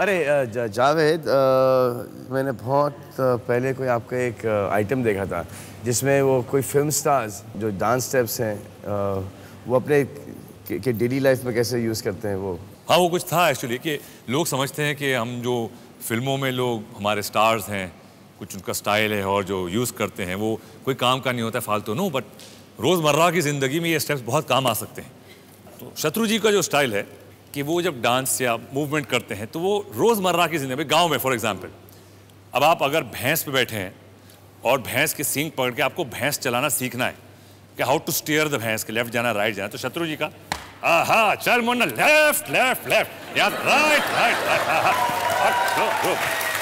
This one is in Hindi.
अरे जावेद मैंने बहुत पहले कोई आपका एक आइटम देखा था जिसमें वो कोई फिल्म स्टार्स जो डांस स्टेप्स हैं वो अपने के डेली लाइफ में कैसे यूज़ करते हैं वो हाँ वो कुछ था एक्चुअली कि लोग समझते हैं कि हम जो फिल्मों में लोग हमारे स्टार्स हैं कुछ उनका स्टाइल है और जो यूज़ करते हैं वो कोई काम का नहीं होता फालतू नो बट रोज़मर्रा की ज़िंदगी में ये स्टेप्स बहुत काम आ सकते हैं तो शत्रु जी का जो स्टाइल है कि वो जब डांस या मूवमेंट करते हैं तो वो रोज़मर्रा की ज़िंदगी में गाँव में फॉर एग्ज़ाम्पल अब आप अगर भैंस पे बैठे हैं और भैंस की सींग पकड़ के आपको भैंस चलाना सीखना है कि हाउ टू स्टीयर द भैंस के लेफ्ट जाना राइट जाना तो शत्रु जी का आहा चल मुन्ना लेफ्ट लेफ्ट लेफ्ट या राइट राइट राइट आहा,